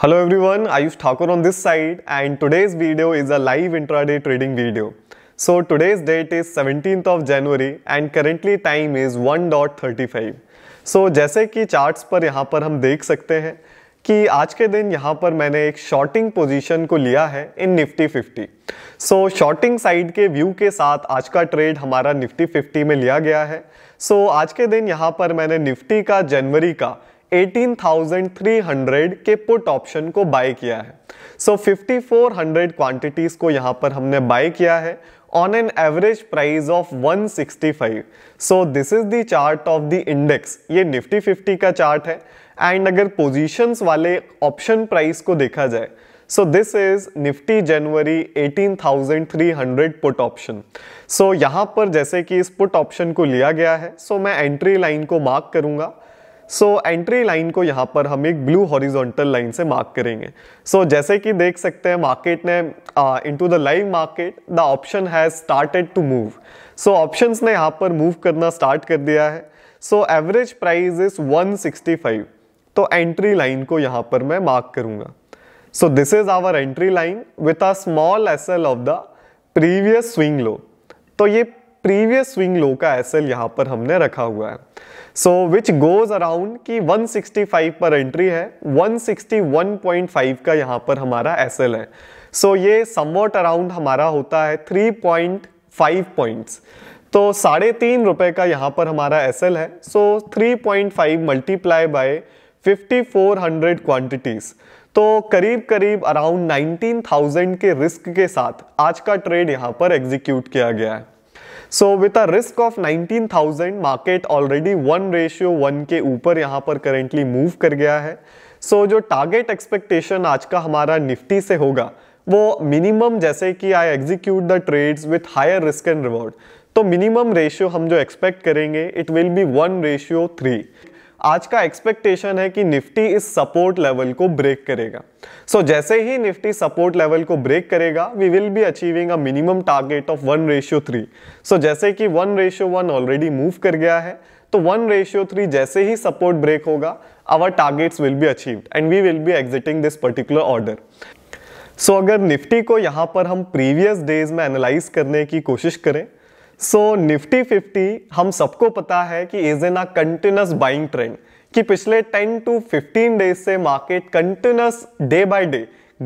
Hello everyone, Ayush Thakur on this side and today's video is a live intraday trading video. So today's date is 17th of January and currently time is 1.35. So जैसे कि charts पर यहाँ पर हम देख सकते हैं कि आज के दिन यहाँ पर मैंने एक शॉर्टिंग पोजीशन को लिया है in Nifty 50 so shorting side के व्यू के साथ आज का ट्रेड हमारा निफ्टी 50 में लिया गया है सो so, आज के दिन यहाँ पर मैंने निफ्टी का जनवरी का 18,300 के पुट ऑप्शन को बाय किया है सो so 5400 क्वांटिटीज को यहां पर हमने बाय किया है on an average price of 165 so this is the chart of the index ये निफ्टी फिफ्टी का चार्ट है एंड अगर पोजीशंस वाले ऑप्शन प्राइस को देखा जाए so this is Nifty January 18,300 put option so यहाँ पर जैसे कि इस पुट ऑप्शन को लिया गया है सो so मैं एंट्री लाइन को मार्क करूंगा सो एंट्री लाइन को यहाँ पर हम एक ब्लू हॉरिजॉन्टल लाइन से मार्क करेंगे सो so, जैसे कि देख सकते हैं मार्केट ने into the live market the option has started to move so option ने यहाँ पर मूव करना स्टार्ट कर दिया है सो एवरेज प्राइस इज़ 165 तो एंट्री लाइन को यहाँ पर मैं मार्क करूँगा so this is our entry line with a small SL of the previous swing low तो ये प्रीवियस स्विंग लो का एस एल यहाँ पर हमने रखा हुआ है सो विच गोज अराउंड कि 165 पर एंट्री है 161.5 का यहाँ पर हमारा एस एल है सो so, ये समवट अराउंड हमारा होता है 3.5 पॉइंट पॉइंट्स तो साढ़े तीन रुपये का यहाँ पर हमारा एस एल है so three point five multiply by fifty four hundred quantities तो करीब करीब अराउंड 19,000 के रिस्क के साथ आज का ट्रेड यहाँ पर एग्जीक्यूट किया गया है so with a risk of 19,000 market already one ratio one के ऊपर यहाँ पर करेंटली मूव कर गया है सो so, जो टारगेट एक्सपेक्टेशन आज का हमारा निफ्टी से होगा वो मिनिमम जैसे कि I execute the trades with higher risk and reward तो मिनिमम रेशियो हम जो एक्सपेक्ट करेंगे it will be one ratio three आज का एक्सपेक्टेशन है कि निफ्टी इस सपोर्ट लेवल को ब्रेक करेगा सो so, जैसे ही निफ्टी सपोर्ट लेवल को ब्रेक करेगा we will be achieving a minimum target of one ratio three so जैसे कि one ratio one already move कर गया है तो वन रेशियो थ्री जैसे ही सपोर्ट ब्रेक होगा our targets will be achieved and we will be exiting this particular order so अगर निफ्टी को यहाँ पर हम प्रीवियस डेज में एनालाइज करने की कोशिश करें सो निफ्टी फिफ्टी हम सबको पता है कि is an a continuous buying trend कि पिछले 10 टू 15 डेज से market continuous day by day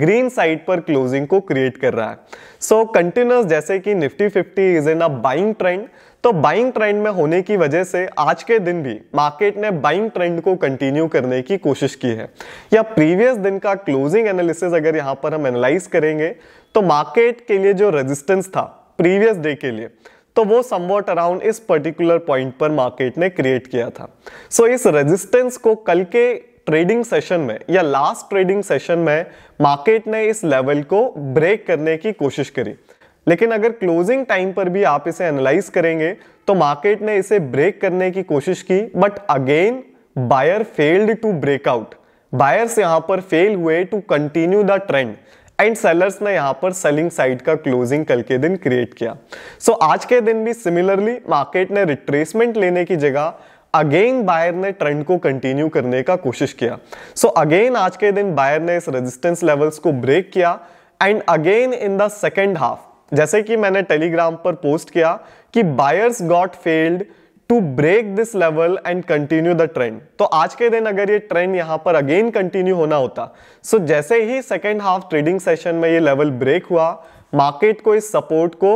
green side पर क्लोजिंग को क्रिएट कर रहा है सो so, कंटिन्यूस जैसे कि Nifty fifty is an a buying trend तो बाइंग ट्रेंड में होने की वजह से आज के दिन भी मार्केट ने बाइंग ट्रेंड को कंटिन्यू करने की कोशिश की है या प्रीवियस दिन का क्लोजिंग एनालिसिस अगर यहाँ पर हम एनालाइज करेंगे तो मार्केट के लिए जो रेजिस्टेंस था प्रीवियस डे के लिए तो वो समवॉट अराउंड इस पर्टिकुलर पॉइंट पर मार्केट ने क्रिएट किया था सो so, इस रेजिस्टेंस को कल के ट्रेडिंग सेशन में या लास्ट ट्रेडिंग सेशन में मार्केट ने इस लेवल को ब्रेक करने की कोशिश करी लेकिन अगर क्लोजिंग टाइम पर भी आप इसे एनालाइज करेंगे तो मार्केट ने इसे ब्रेक करने की कोशिश की but again buyer failed to breakout buyers यहां पर फेल हुए to continue the trend and sellers ने यहाँ पर सेलिंग साइड का क्लोजिंग कल के दिन क्रिएट किया सो so, आज के दिन भी सिमिलरली मार्केट ने रिट्रेसमेंट लेने की जगह अगेन बायर ने ट्रेंड को कंटिन्यू करने का कोशिश किया सो so, अगेन आज के दिन बायर ने इस रेजिस्टेंस लेवल्स को ब्रेक किया and again in the second half जैसे कि मैंने टेलीग्राम पर पोस्ट किया कि buyers got failed to break this level and continue the trend तो आज के दिन अगर ये ट्रेंड यहाँ पर अगेन कंटिन्यू होना होता सो so जैसे ही सेकेंड हाफ ट्रेडिंग सेशन में ये लेवल ब्रेक हुआ मार्केट को इस सपोर्ट को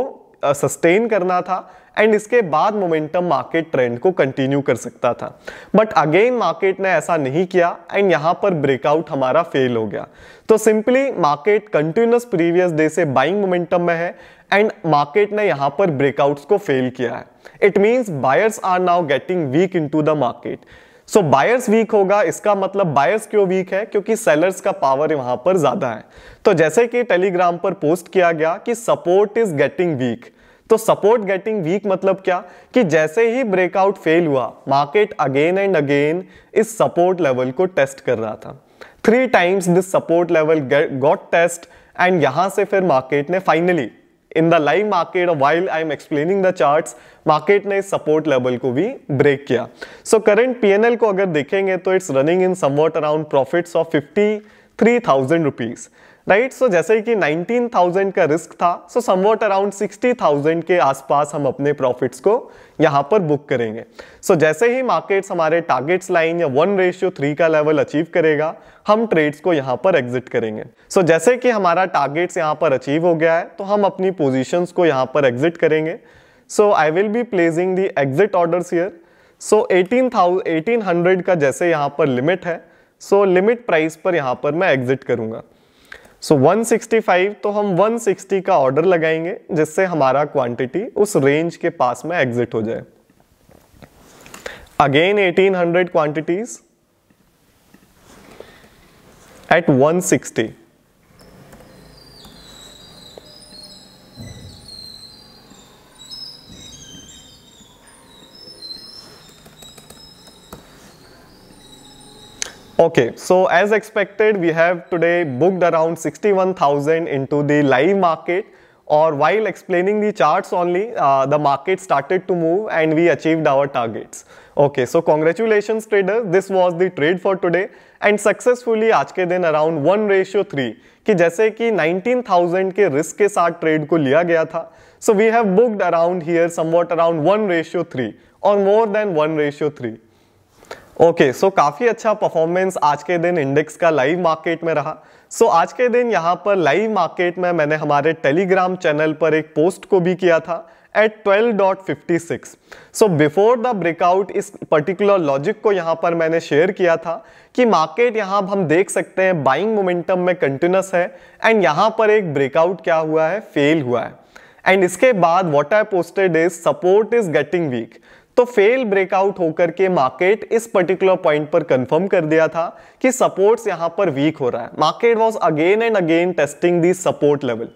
सस्टेन uh, करना था एंड इसके बाद मोमेंटम मार्केट ट्रेंड को कंटिन्यू कर सकता था बट अगेन मार्केट ने ऐसा नहीं किया एंड यहाँ पर ब्रेकआउट हमारा फेल हो गया तो simply market continuous previous day से बाइंग मोमेंटम में है एंड मार्केट ने यहां पर ब्रेकआउट्स को फेल किया है it means buyers are now getting weak into the market so buyers weak होगा इसका मतलब बायर्स क्यों वीक है क्योंकि सेलर्स का पावर वहां पर ज्यादा है तो जैसे कि टेलीग्राम पर पोस्ट किया गया कि सपोर्ट इज गेटिंग वीक तो सपोर्ट गेटिंग वीक मतलब क्या कि जैसे ही ब्रेकआउट फेल हुआ मार्केट अगेन एंड अगेन इस सपोर्ट लेवल को टेस्ट कर रहा था three times this support level got test and यहां से फिर मार्केट ने finally in the live market while I am explaining the charts market ने इस सपोर्ट लेवल को भी ब्रेक किया सो करंट पीएनएल को अगर देखेंगे तो it's running in somewhat around profits of fifty three thousand rupees right so जैसे कि 19,000 का रिस्क था सो वॉट अराउंड 60,000 के आसपास हम अपने प्रॉफिट्स को यहाँ पर बुक करेंगे सो so, जैसे ही मार्केट्स हमारे टारगेट्स लाइन या वन रेशियो थ्री का लेवल अचीव करेगा हम ट्रेड्स को यहाँ पर एग्जिट करेंगे सो so, जैसे कि हमारा टारगेट्स यहाँ पर अचीव हो गया है तो हम अपनी पोजिशंस को यहाँ पर एग्जिट करेंगे so I will be placing the exit orders here so eighteen thousand eighteen hundred का जैसे यहाँ पर लिमिट है सो लिमिट प्राइस पर यहाँ पर मैं एग्जिट करूँगा सो so, 165 तो हम 160 का ऑर्डर लगाएंगे जिससे हमारा क्वांटिटी उस रेंज के पास में एग्जिट हो जाए again 1800 quantities at 160 Okay, so as expected, we have today booked around 61,000 into the live market or while explaining the charts only, uh, the market started to move and we achieved our targets. Okay, so congratulations trader, this was the trade for today and successfully आज के around 1 ratio 3 कि जैसे 19,000 के risk के साथ trade को लिया so we have booked around here somewhat around 1 ratio 3 or more than 1 ratio 3. Okay okay, so so काफ़ी अच्छा परफॉर्मेंस आज के दिन इंडेक्स का लाइव मार्केट में रहा सो so, आज के दिन यहाँ पर लाइव मार्केट में मैंने हमारे टेलीग्राम चैनल पर एक पोस्ट को भी किया था at 12.56 so before the breakout इस पर्टिकुलर लॉजिक को यहाँ पर मैंने शेयर किया था कि मार्केट यहाँ हम देख सकते हैं बाइंग मोमेंटम में कंटिन्यूस है एंड यहाँ पर एक ब्रेकआउट क्या हुआ है फेल हुआ है एंड इसके बाद what I posted is support is getting weak तो फेल ब्रेकआउट होकर के मार्केट इस पर्टिकुलर पॉइंट पर कंफर्म कर दिया था कि सपोर्ट्स यहां पर वीक हो रहा है market was again and again testing the support level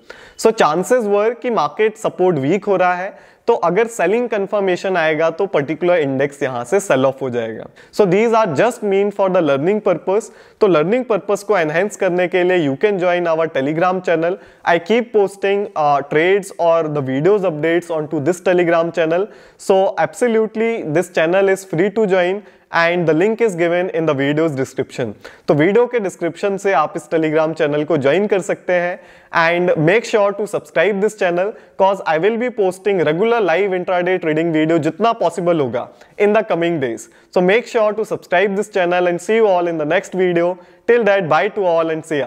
so chances were कि मार्केट सपोर्ट वीक हो रहा है तो अगर सेलिंग कंफर्मेशन आएगा तो पर्टिकुलर इंडेक्स यहां से सेल ऑफ हो जाएगा so these are just mean for the learning purpose तो लर्निंग पर्पज को एनहेंस करने के लिए you can join our Telegram channel I keep posting trades और the videos updates on to this Telegram channel so absolutely this channel is free to join and the link is given in the videos description तो video के description से आप इस Telegram channel को join कर सकते हैं and make sure to subscribe this channel because I will be posting regular live intraday trading video जितना पॉसिबल होगा in the coming days so make sure to subscribe this channel and see you all in the next video till that bye to all and C